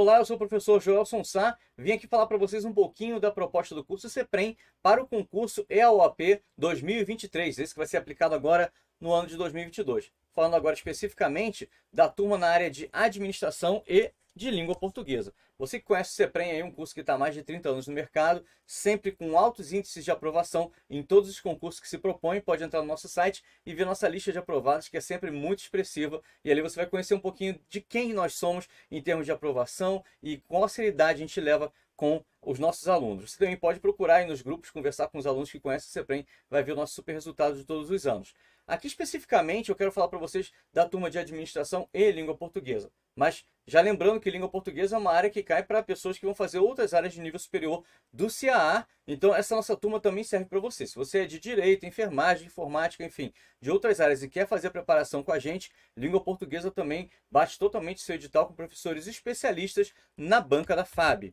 Olá, eu sou o professor Joel Sonsá. Vim aqui falar para vocês um pouquinho da proposta do curso CEPREM para o concurso EAOAP 2023, esse que vai ser aplicado agora no ano de 2022. Falando agora especificamente da turma na área de administração e de língua portuguesa. Você que conhece o CEPREM aí, um curso que está há mais de 30 anos no mercado, sempre com altos índices de aprovação em todos os concursos que se propõem, pode entrar no nosso site e ver nossa lista de aprovados, que é sempre muito expressiva, e ali você vai conhecer um pouquinho de quem nós somos em termos de aprovação e qual seriedade a gente leva com os nossos alunos. Você também pode procurar aí nos grupos, conversar com os alunos que conhecem o CEPREM, vai ver o nosso super resultado de todos os anos. Aqui especificamente eu quero falar para vocês da turma de administração e língua portuguesa. Mas já lembrando que língua portuguesa é uma área que cai para pessoas que vão fazer outras áreas de nível superior do CAA. Então essa nossa turma também serve para você. Se você é de direito, enfermagem, informática, enfim, de outras áreas e quer fazer a preparação com a gente, língua portuguesa também bate totalmente seu edital com professores especialistas na banca da FAB.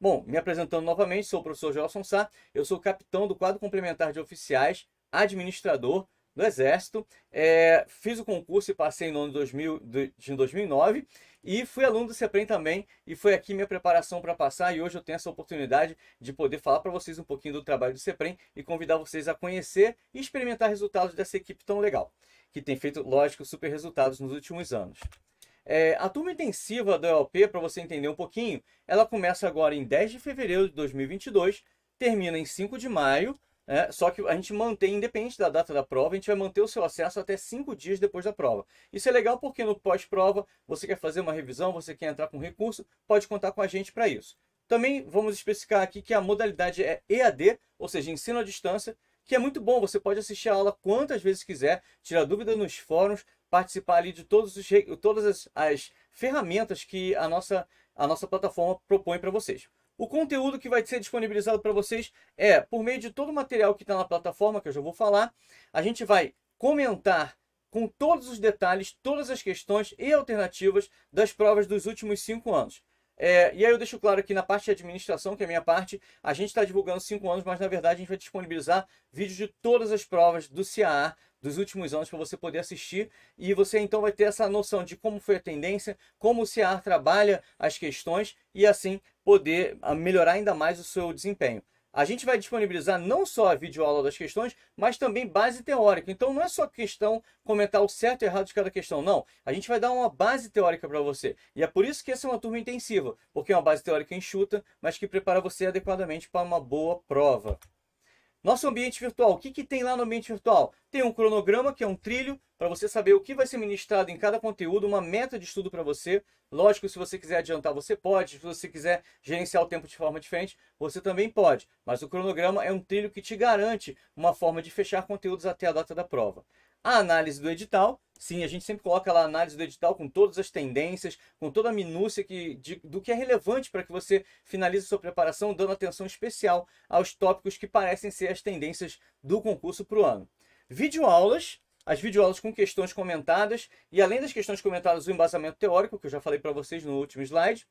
Bom, me apresentando novamente, sou o professor Gelson Sá, eu sou capitão do quadro complementar de oficiais, administrador, no Exército. É, fiz o concurso e passei no ano de 2009. E fui aluno do CEPREM também, e foi aqui minha preparação para passar. E hoje eu tenho essa oportunidade de poder falar para vocês um pouquinho do trabalho do CEPREM e convidar vocês a conhecer e experimentar resultados dessa equipe tão legal, que tem feito, lógico, super resultados nos últimos anos. É, a turma intensiva da EOP, para você entender um pouquinho, ela começa agora em 10 de fevereiro de 2022, termina em 5 de maio é, só que a gente mantém, independente da data da prova, a gente vai manter o seu acesso até cinco dias depois da prova. Isso é legal porque no pós-prova, você quer fazer uma revisão, você quer entrar com recurso, pode contar com a gente para isso. Também vamos especificar aqui que a modalidade é EAD, ou seja, ensino à distância, que é muito bom, você pode assistir a aula quantas vezes quiser, tirar dúvida nos fóruns, participar ali de todos os, todas as, as ferramentas que a nossa, a nossa plataforma propõe para vocês. O conteúdo que vai ser disponibilizado para vocês é, por meio de todo o material que está na plataforma, que eu já vou falar, a gente vai comentar com todos os detalhes, todas as questões e alternativas das provas dos últimos cinco anos. É, e aí eu deixo claro que na parte de administração, que é a minha parte, a gente está divulgando cinco anos, mas na verdade a gente vai disponibilizar vídeos de todas as provas do CIA dos últimos anos para você poder assistir e você então vai ter essa noção de como foi a tendência, como o CEAR trabalha as questões e assim poder ah, melhorar ainda mais o seu desempenho. A gente vai disponibilizar não só a videoaula das questões, mas também base teórica. Então não é só questão comentar o certo e errado de cada questão, não. A gente vai dar uma base teórica para você. E é por isso que essa é uma turma intensiva, porque é uma base teórica enxuta, mas que prepara você adequadamente para uma boa prova. Nosso ambiente virtual, o que, que tem lá no ambiente virtual? Tem um cronograma, que é um trilho, para você saber o que vai ser ministrado em cada conteúdo, uma meta de estudo para você. Lógico, se você quiser adiantar, você pode. Se você quiser gerenciar o tempo de forma diferente, você também pode. Mas o cronograma é um trilho que te garante uma forma de fechar conteúdos até a data da prova a análise do edital. Sim, a gente sempre coloca lá a análise do edital com todas as tendências, com toda a minúcia que, de, do que é relevante para que você finalize sua preparação, dando atenção especial aos tópicos que parecem ser as tendências do concurso para o ano. Videoaulas, as videoaulas com questões comentadas, e além das questões comentadas, o embasamento teórico, que eu já falei para vocês no último slide,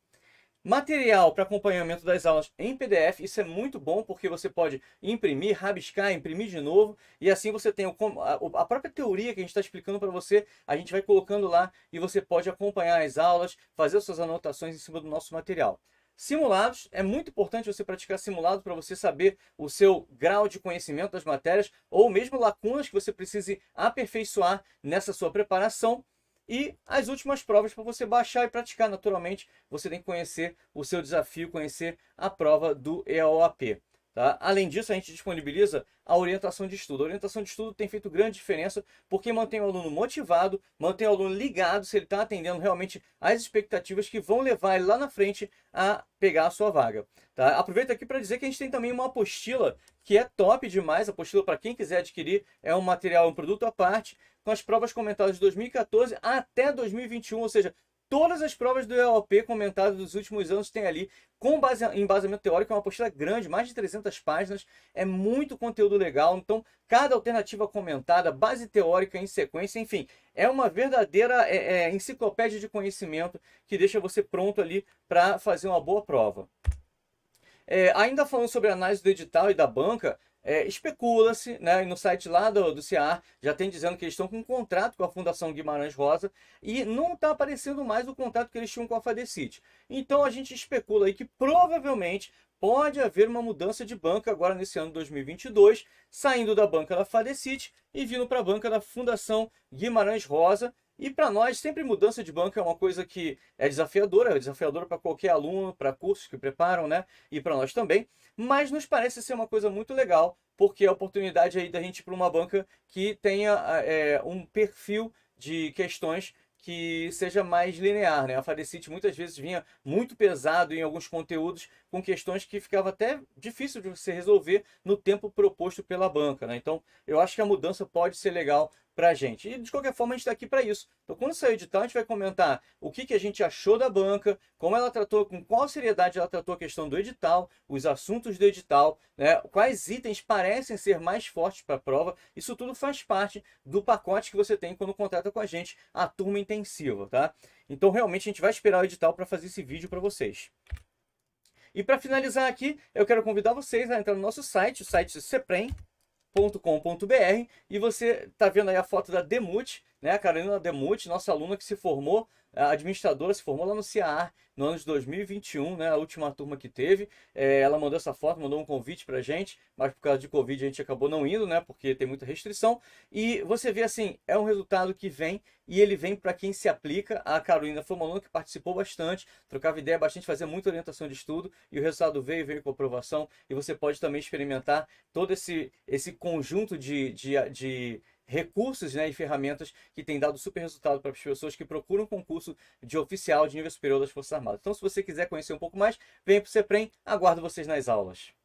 Material para acompanhamento das aulas em PDF, isso é muito bom porque você pode imprimir, rabiscar, imprimir de novo e assim você tem a própria teoria que a gente está explicando para você, a gente vai colocando lá e você pode acompanhar as aulas, fazer suas anotações em cima do nosso material. Simulados, é muito importante você praticar simulado para você saber o seu grau de conhecimento das matérias ou mesmo lacunas que você precise aperfeiçoar nessa sua preparação e as últimas provas para você baixar e praticar. Naturalmente, você tem que conhecer o seu desafio, conhecer a prova do EOAP. Tá? Além disso, a gente disponibiliza a orientação de estudo. A orientação de estudo tem feito grande diferença porque mantém o aluno motivado, mantém o aluno ligado se ele está atendendo realmente às expectativas que vão levar ele lá na frente a pegar a sua vaga. Tá? Aproveito aqui para dizer que a gente tem também uma apostila que é top demais. A apostila, para quem quiser adquirir, é um material, um produto à parte, com as provas comentadas de 2014 até 2021, ou seja, Todas as provas do EOP comentadas dos últimos anos têm ali, com base, embasamento teórico, é uma apostila grande, mais de 300 páginas, é muito conteúdo legal. Então, cada alternativa comentada, base teórica em sequência, enfim, é uma verdadeira é, é, enciclopédia de conhecimento que deixa você pronto ali para fazer uma boa prova. É, ainda falando sobre a análise do edital e da banca, é, especula-se, né, no site lá do, do CIAR, já tem dizendo que eles estão com um contrato com a Fundação Guimarães Rosa e não está aparecendo mais o contrato que eles tinham com a Fadecit. Então a gente especula aí que provavelmente pode haver uma mudança de banca agora nesse ano 2022, saindo da banca da Fadecit e vindo para a banca da Fundação Guimarães Rosa, e para nós, sempre mudança de banco é uma coisa que é desafiadora, é desafiadora para qualquer aluno, para cursos que preparam, né? E para nós também. Mas nos parece ser uma coisa muito legal, porque é a oportunidade aí da gente ir para uma banca que tenha ah, é, um perfil de questões que seja mais linear, né? A Fadecite muitas vezes vinha muito pesado em alguns conteúdos com questões que ficava até difícil de você resolver no tempo proposto pela banca, né? Então, eu acho que a mudança pode ser legal para a gente. E de qualquer forma, a gente está aqui para isso. Então, quando sair o edital, a gente vai comentar o que, que a gente achou da banca, como ela tratou, com qual seriedade ela tratou a questão do edital, os assuntos do edital, né, quais itens parecem ser mais fortes para a prova. Isso tudo faz parte do pacote que você tem quando contrata com a gente a turma intensiva, tá? Então, realmente, a gente vai esperar o edital para fazer esse vídeo para vocês. E para finalizar aqui, eu quero convidar vocês a entrar no nosso site, o site do com.br e você está vendo aí a foto da Demut, né? A Carolina Demut, nossa aluna que se formou a administradora se formou lá no CAR no ano de 2021, né? A última turma que teve. É, ela mandou essa foto, mandou um convite para gente, mas por causa de Covid a gente acabou não indo, né? Porque tem muita restrição. E você vê assim, é um resultado que vem e ele vem para quem se aplica. A Carolina foi uma aluna que participou bastante, trocava ideia bastante, fazia muita orientação de estudo e o resultado veio, veio com aprovação. E você pode também experimentar todo esse, esse conjunto de, de, de recursos né, e ferramentas que têm dado super resultado para as pessoas que procuram concurso de oficial de nível superior das Forças Armadas. Então, se você quiser conhecer um pouco mais, venha para o CEPREM, aguardo vocês nas aulas.